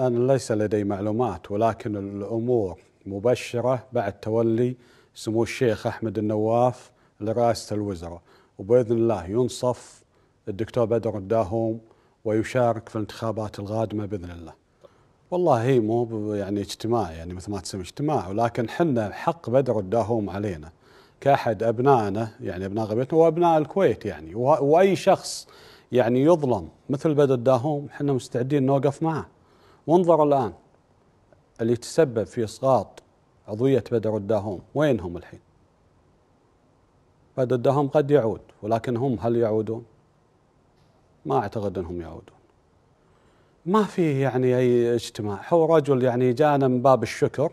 أنا ليس لدي معلومات ولكن الأمور مبشرة بعد تولي سمو الشيخ أحمد النواف لرئاسة الوزراء وبإذن الله ينصف الدكتور بدر الداهوم ويشارك في الانتخابات القادمة بإذن الله والله هي مو يعني اجتماع يعني مثل ما تسمي اجتماع ولكن حنا حق بدر الداهوم علينا كأحد أبنائنا يعني أبناء غبيتنا وأبناء الكويت يعني وأي شخص يعني يظلم مثل بدر الداهوم حنا مستعدين نوقف معه وانظر الآن اللي تسبب في إسقاط عضوية بدر الداهوم وين هم الحين بدر الداهوم قد يعود ولكن هم هل يعودون ما أعتقد أنهم يعودون ما في يعني أي اجتماع هو رجل يعني جانا من باب الشكر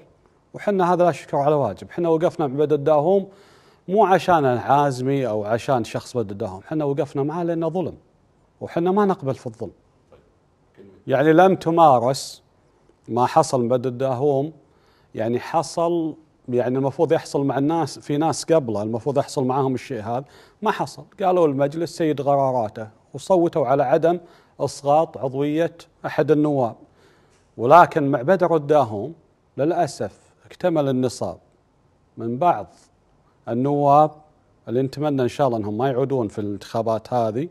وحنا هذا لا شكر على واجب حنا وقفنا مع بدر الداهوم مو عشان عازمي أو عشان شخص بدر الداهوم حنا وقفنا معاه لأنه ظلم وحنا ما نقبل في الظلم يعني لم تمارس ما حصل من بدر الداهوم يعني حصل يعني المفروض يحصل مع الناس في ناس قبله المفروض يحصل معاهم الشيء هذا ما حصل قالوا المجلس سيد قراراته وصوتوا على عدم اسقاط عضويه احد النواب ولكن مع بدر الداهوم للاسف اكتمل النصاب من بعض النواب اللي نتمنى ان شاء الله انهم ما يعودون في الانتخابات هذه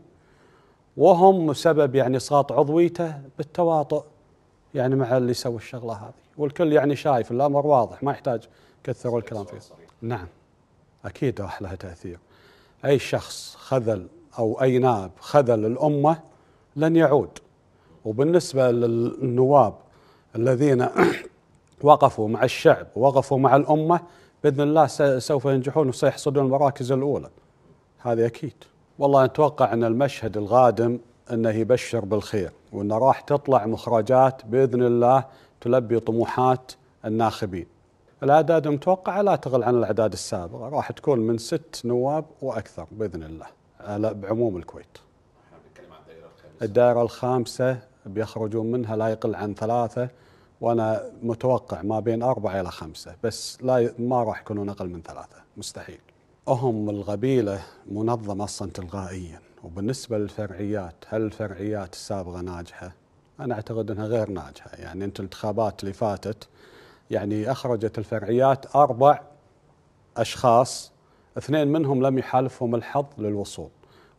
وهم سبب يعني سقاط عضويته بالتواطؤ يعني مع اللي سوى الشغله هذه والكل يعني شايف الامر واضح ما يحتاج كثر الكلام فيه نعم اكيد راح لها تاثير اي شخص خذل او اي نائب خذل الامه لن يعود وبالنسبه للنواب الذين وقفوا مع الشعب وقفوا مع الامه باذن الله سوف ينجحون وسيحصدون المراكز الاولى هذه اكيد والله نتوقع أن المشهد القادم أنه يبشر بالخير وأنه راح تطلع مخرجات بإذن الله تلبي طموحات الناخبين الأعداد المتوقعة لا تقل عن الأعداد السابقة راح تكون من ست نواب وأكثر بإذن الله على بعموم الكويت الدائرة الخامسة بيخرجون منها لا يقل عن ثلاثة وأنا متوقع ما بين أربعة إلى خمسة بس لا ما راح يكونون أقل من ثلاثة مستحيل هم القبيلة منظمة أصلا تلقائيا وبالنسبة للفرعيات هل الفرعيات السابقة ناجحة؟ أنا أعتقد أنها غير ناجحة يعني أنت الانتخابات اللي فاتت يعني أخرجت الفرعيات أربع أشخاص اثنين منهم لم يحالفهم الحظ للوصول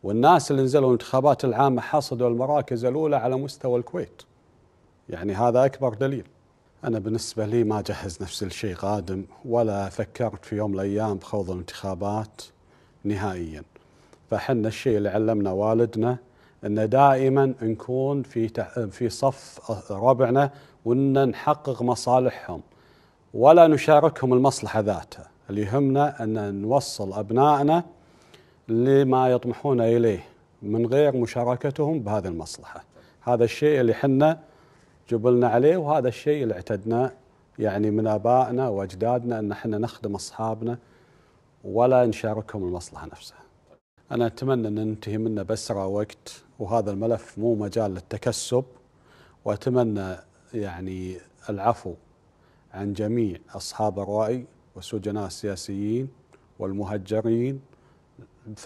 والناس اللي نزلوا الانتخابات العامة حصدوا المراكز الأولى على مستوى الكويت يعني هذا أكبر دليل أنا بالنسبة لي ما جهز نفسي لشيء قادم ولا فكرت في يوم من الأيام بخوض الانتخابات نهائيا فحنا الشيء اللي علمنا والدنا أن دائما نكون في في صف ربعنا وأن نحقق مصالحهم ولا نشاركهم المصلحة ذاتها اللي يهمنا أن نوصل أبنائنا لما يطمحون إليه من غير مشاركتهم بهذه المصلحة هذا الشيء اللي حنا جبلنا عليه وهذا الشيء اللي اعتدناه يعني من ابائنا واجدادنا ان احنا نخدم اصحابنا ولا نشاركهم المصلحه نفسها. انا اتمنى ان ننتهي منه باسرع وقت وهذا الملف مو مجال للتكسب واتمنى يعني العفو عن جميع اصحاب الراي والسجناء السياسيين والمهجرين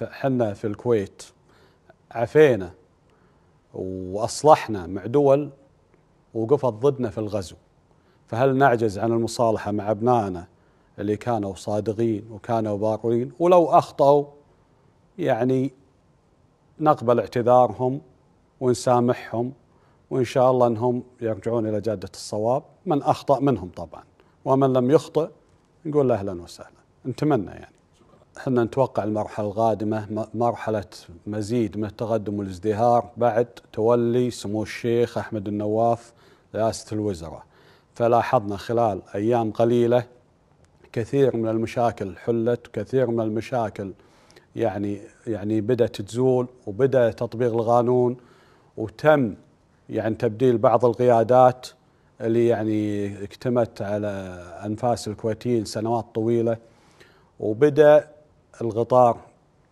حنا في الكويت عفينا واصلحنا مع دول وقفت ضدنا في الغزو فهل نعجز عن المصالحة مع أبنائنا اللي كانوا صادقين وكانوا بارين ولو أخطأوا يعني نقبل اعتذارهم ونسامحهم وإن شاء الله أنهم يرجعون إلى جادة الصواب من أخطأ منهم طبعا ومن لم يخطئ نقول له أهلا وسهلا نتمنى يعني احنا نتوقع المرحله القادمه مرحله مزيد من التقدم والازدهار بعد تولي سمو الشيخ احمد النواف رئاسه الوزراء. فلاحظنا خلال ايام قليله كثير من المشاكل حلت، كثير من المشاكل يعني يعني بدات تزول وبدا تطبيق القانون وتم يعني تبديل بعض القيادات اللي يعني اكتمت على انفاس الكويتيين سنوات طويله وبدا القطار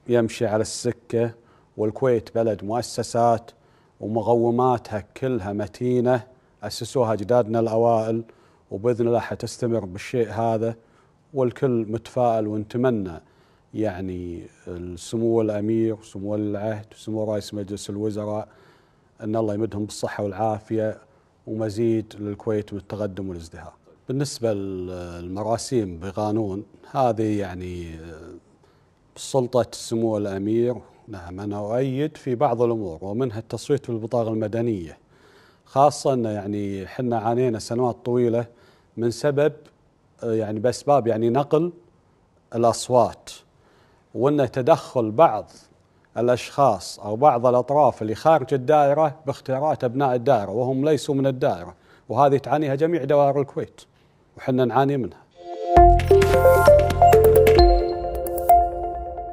يمشي على السكة والكويت بلد مؤسسات ومقوماتها كلها متينة أسسوها أجدادنا الأوائل وبإذن الله حتستمر بالشيء هذا والكل متفائل ونتمنى يعني السمو الأمير سمو العهد سمو رئيس مجلس الوزراء أن الله يمدهم بالصحة والعافية ومزيد للكويت من التقدم والازدهار بالنسبة للمراسيم بقانون هذه يعني سلطة سمو الأمير نعم أنا أؤيد في بعض الأمور ومنها التصويت بالبطاقة المدنية خاصة أن يعني حنا عانينا سنوات طويلة من سبب آه، يعني بأسباب يعني نقل الأصوات وأن تدخل بعض الأشخاص أو بعض الأطراف اللي خارج الدائرة باختيارات أبناء الدائرة وهم ليسوا من الدائرة وهذه تعانيها جميع دوائر الكويت وحنا نعاني منها